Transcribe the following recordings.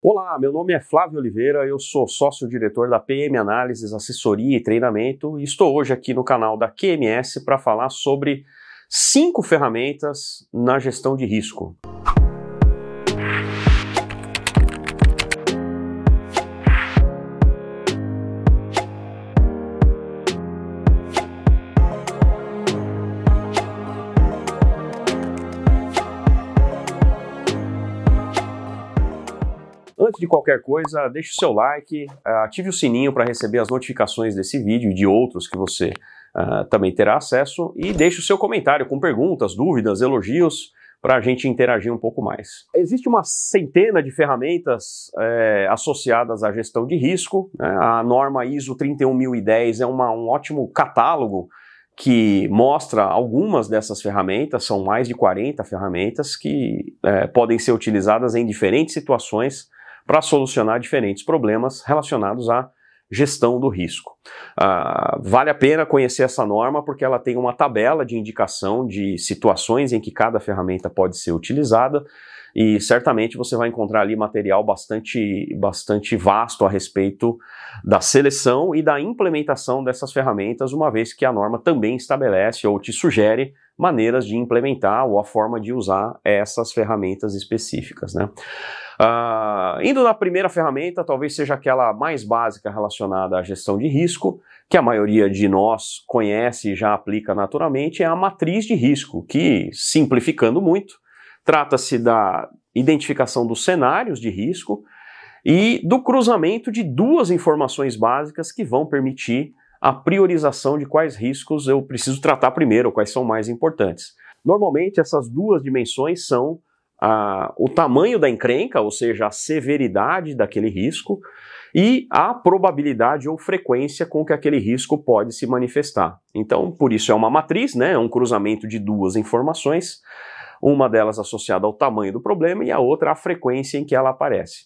Olá, meu nome é Flávio Oliveira, eu sou sócio-diretor da PM Análises, Assessoria e Treinamento e estou hoje aqui no canal da QMS para falar sobre cinco ferramentas na gestão de risco. antes de qualquer coisa, deixe o seu like, ah, ative o sininho para receber as notificações desse vídeo e de outros que você uh, também terá acesso e deixe o seu comentário com perguntas, dúvidas, elogios para a gente interagir um pouco mais. Existe uma centena de ferramentas é, associadas à gestão de risco. Né? A norma ISO 31010 é uma, um ótimo catálogo que mostra algumas dessas ferramentas, são mais de 40 ferramentas que é, podem ser utilizadas em diferentes situações para solucionar diferentes problemas relacionados à gestão do risco. Ah, vale a pena conhecer essa norma porque ela tem uma tabela de indicação de situações em que cada ferramenta pode ser utilizada e certamente você vai encontrar ali material bastante, bastante vasto a respeito da seleção e da implementação dessas ferramentas, uma vez que a norma também estabelece ou te sugere maneiras de implementar ou a forma de usar essas ferramentas específicas. Né? Uh, indo na primeira ferramenta, talvez seja aquela mais básica relacionada à gestão de risco, que a maioria de nós conhece e já aplica naturalmente, é a matriz de risco, que, simplificando muito, Trata-se da identificação dos cenários de risco e do cruzamento de duas informações básicas que vão permitir a priorização de quais riscos eu preciso tratar primeiro, quais são mais importantes. Normalmente, essas duas dimensões são ah, o tamanho da encrenca, ou seja, a severidade daquele risco, e a probabilidade ou frequência com que aquele risco pode se manifestar. Então, por isso é uma matriz, né? é um cruzamento de duas informações uma delas associada ao tamanho do problema e a outra à frequência em que ela aparece.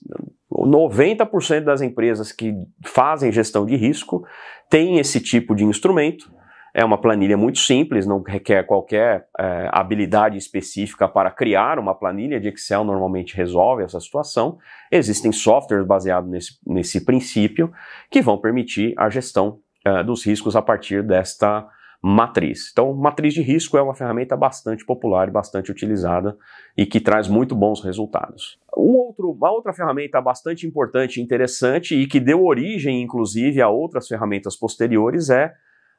90% das empresas que fazem gestão de risco têm esse tipo de instrumento. É uma planilha muito simples, não requer qualquer é, habilidade específica para criar uma planilha de Excel, normalmente resolve essa situação. Existem softwares baseados nesse, nesse princípio que vão permitir a gestão é, dos riscos a partir desta matriz. Então, matriz de risco é uma ferramenta bastante popular e bastante utilizada e que traz muito bons resultados. Um outro, uma outra ferramenta bastante importante e interessante e que deu origem, inclusive, a outras ferramentas posteriores é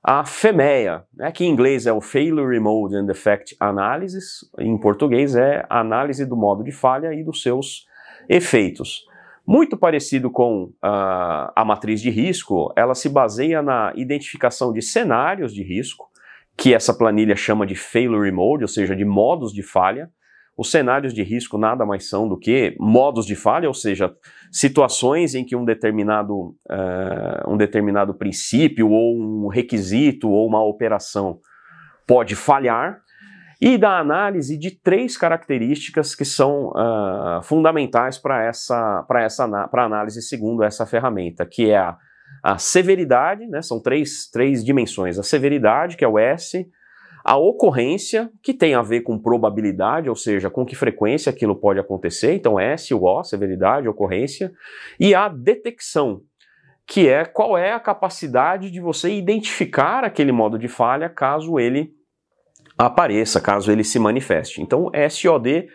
a FEMEA, né, que em inglês é o Failure Mode and Effect Analysis, em português é análise do modo de falha e dos seus efeitos. Muito parecido com uh, a matriz de risco, ela se baseia na identificação de cenários de risco, que essa planilha chama de failure mode, ou seja, de modos de falha. Os cenários de risco nada mais são do que modos de falha, ou seja, situações em que um determinado, uh, um determinado princípio, ou um requisito, ou uma operação pode falhar, e da análise de três características que são uh, fundamentais para essa, para essa para análise segundo essa ferramenta, que é a, a severidade, né, são três, três dimensões, a severidade, que é o S, a ocorrência, que tem a ver com probabilidade, ou seja, com que frequência aquilo pode acontecer, então S, o O, severidade, ocorrência, e a detecção, que é qual é a capacidade de você identificar aquele modo de falha caso ele apareça, caso ele se manifeste. Então, SOD,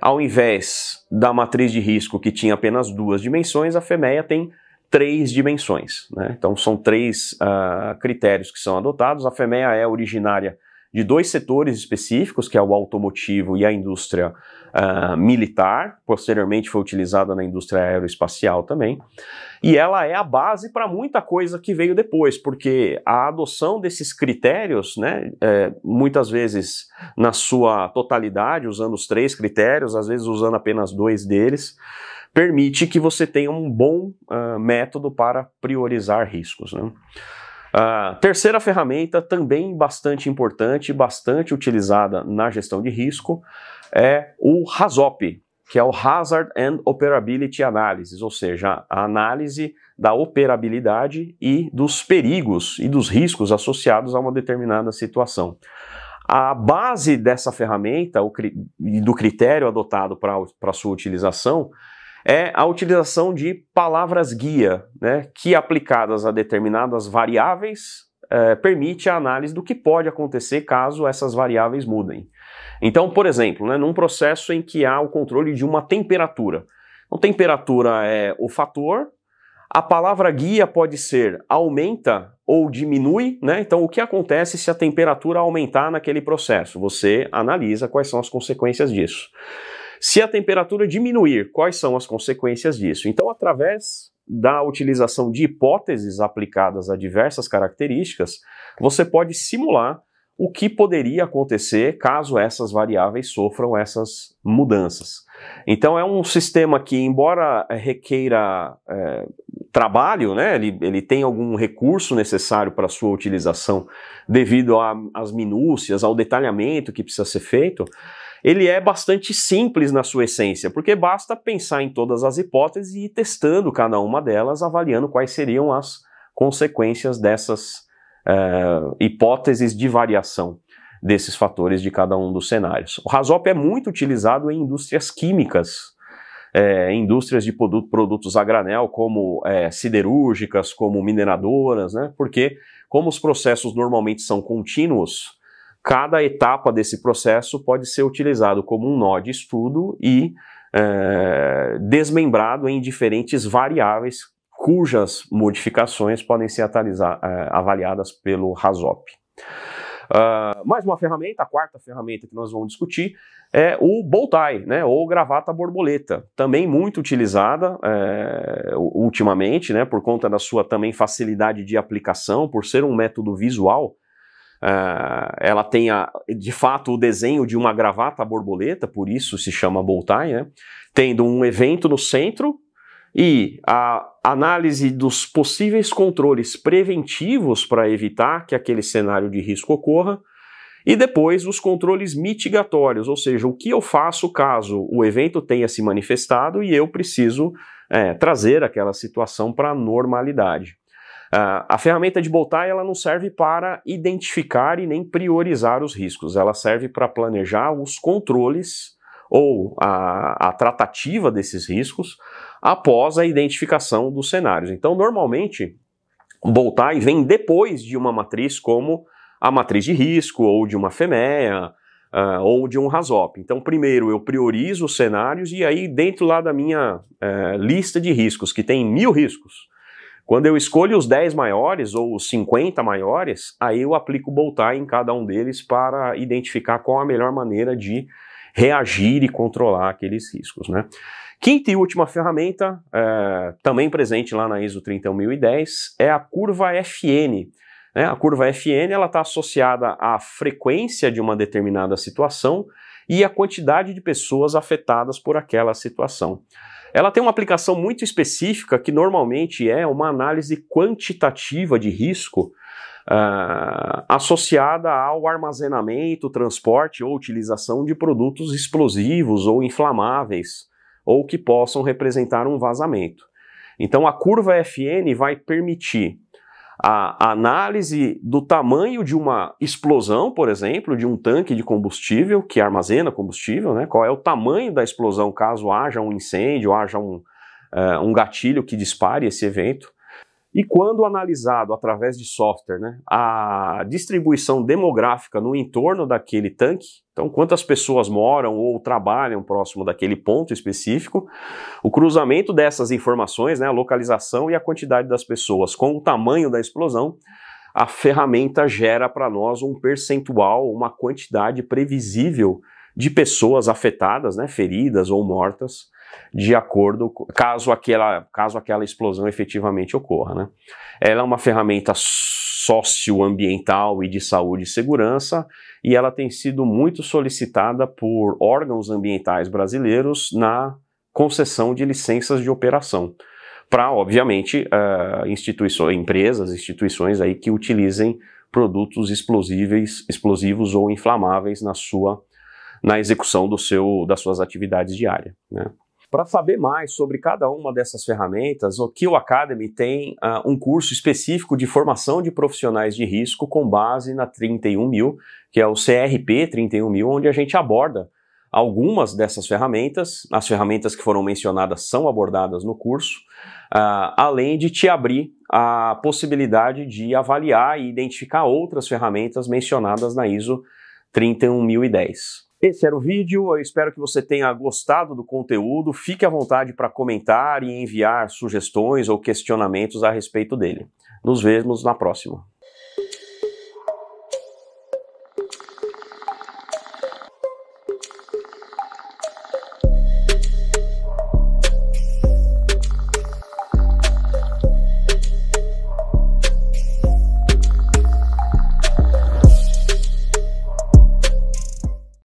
ao invés da matriz de risco que tinha apenas duas dimensões, a FEMEA tem três dimensões. Né? Então, são três uh, critérios que são adotados. A FEMEA é originária de dois setores específicos, que é o automotivo e a indústria uh, militar, posteriormente foi utilizada na indústria aeroespacial também, e ela é a base para muita coisa que veio depois, porque a adoção desses critérios, né, é, muitas vezes na sua totalidade, usando os três critérios, às vezes usando apenas dois deles, permite que você tenha um bom uh, método para priorizar riscos. Né? A terceira ferramenta, também bastante importante, bastante utilizada na gestão de risco, é o Hazop que é o Hazard and Operability Analysis, ou seja, a análise da operabilidade e dos perigos e dos riscos associados a uma determinada situação. A base dessa ferramenta e do critério adotado para sua utilização é a utilização de palavras-guia, né, que aplicadas a determinadas variáveis é, permite a análise do que pode acontecer caso essas variáveis mudem. Então, por exemplo, né, num processo em que há o controle de uma temperatura. Então, temperatura é o fator, a palavra guia pode ser aumenta ou diminui, né? Então, o que acontece se a temperatura aumentar naquele processo? Você analisa quais são as consequências disso. Se a temperatura diminuir, quais são as consequências disso? Então, através da utilização de hipóteses aplicadas a diversas características, você pode simular o que poderia acontecer caso essas variáveis sofram essas mudanças. Então é um sistema que, embora requeira é, trabalho, né, ele, ele tem algum recurso necessário para sua utilização devido às minúcias, ao detalhamento que precisa ser feito, ele é bastante simples na sua essência, porque basta pensar em todas as hipóteses e ir testando cada uma delas, avaliando quais seriam as consequências dessas eh, hipóteses de variação desses fatores de cada um dos cenários. O RASOP é muito utilizado em indústrias químicas, é, indústrias de produtos a granel, como é, siderúrgicas, como mineradoras, né? porque como os processos normalmente são contínuos, cada etapa desse processo pode ser utilizado como um nó de estudo e é, desmembrado em diferentes variáveis cujas modificações podem ser é, avaliadas pelo RASOP. Uh, ah, mais uma ferramenta, a quarta ferramenta que nós vamos discutir é o bowtie, né, ou gravata borboleta, também muito utilizada é, ultimamente, né, por conta da sua também facilidade de aplicação, por ser um método visual, Uh, ela tem, a, de fato, o desenho de uma gravata borboleta, por isso se chama Boltai, né? tendo um evento no centro e a análise dos possíveis controles preventivos para evitar que aquele cenário de risco ocorra, e depois os controles mitigatórios, ou seja, o que eu faço caso o evento tenha se manifestado e eu preciso é, trazer aquela situação para a normalidade. Uh, a ferramenta de Boltai ela não serve para identificar e nem priorizar os riscos, ela serve para planejar os controles ou a, a, tratativa desses riscos após a identificação dos cenários. Então, normalmente, Boltai vem depois de uma matriz como a matriz de risco ou de uma FEMEA, Uh, ah, ou de um RASOP. Então, primeiro eu priorizo os cenários e aí dentro lá da minha uh, lista de riscos, que tem mil riscos, quando eu escolho os 10 maiores ou os 50 maiores, aí eu aplico o Boltai em cada um deles para identificar qual a melhor maneira de reagir e controlar aqueles riscos. Né? Quinta e última ferramenta, é, também presente lá na ISO 31010, é a curva FN. Né? A curva FN está associada à frequência de uma determinada situação e à quantidade de pessoas afetadas por aquela situação. Ela tem uma aplicação muito específica que normalmente é uma análise quantitativa de risco uh, associada ao armazenamento, transporte ou utilização de produtos explosivos ou inflamáveis ou que possam representar um vazamento. Então a curva FN vai permitir a análise do tamanho de uma explosão, por exemplo, de um tanque de combustível que armazena combustível, né? qual é o tamanho da explosão caso haja um incêndio, haja um, uh, um gatilho que dispare esse evento. E quando analisado através de software né, a distribuição demográfica no entorno daquele tanque, então quantas pessoas moram ou trabalham próximo daquele ponto específico, o cruzamento dessas informações, né, a localização e a quantidade das pessoas com o tamanho da explosão, a ferramenta gera para nós um percentual, uma quantidade previsível de pessoas afetadas, né, feridas ou mortas de acordo, caso aquela, caso aquela explosão efetivamente ocorra. Né? Ela é uma ferramenta socioambiental e de saúde e segurança, e ela tem sido muito solicitada por órgãos ambientais brasileiros na concessão de licenças de operação para, obviamente, uh, eh, instituições, empresas, instituições aí que utilizem produtos explosíveis, explosivos ou inflamáveis na sua na execução do seu, das suas atividades diárias. Né? Para saber mais sobre cada uma dessas ferramentas, o Kill Academy tem uh, um curso específico de formação de profissionais de risco com base na 31000, que é o CRP 31000, onde a gente aborda algumas dessas ferramentas. As ferramentas que foram mencionadas são abordadas no curso, uh, além de te abrir a possibilidade de avaliar e identificar outras ferramentas mencionadas na ISO 31010. Esse era o vídeo, eu espero que você tenha gostado do conteúdo. Fique à vontade para comentar e enviar sugestões ou questionamentos a respeito dele. Nos vemos na próxima.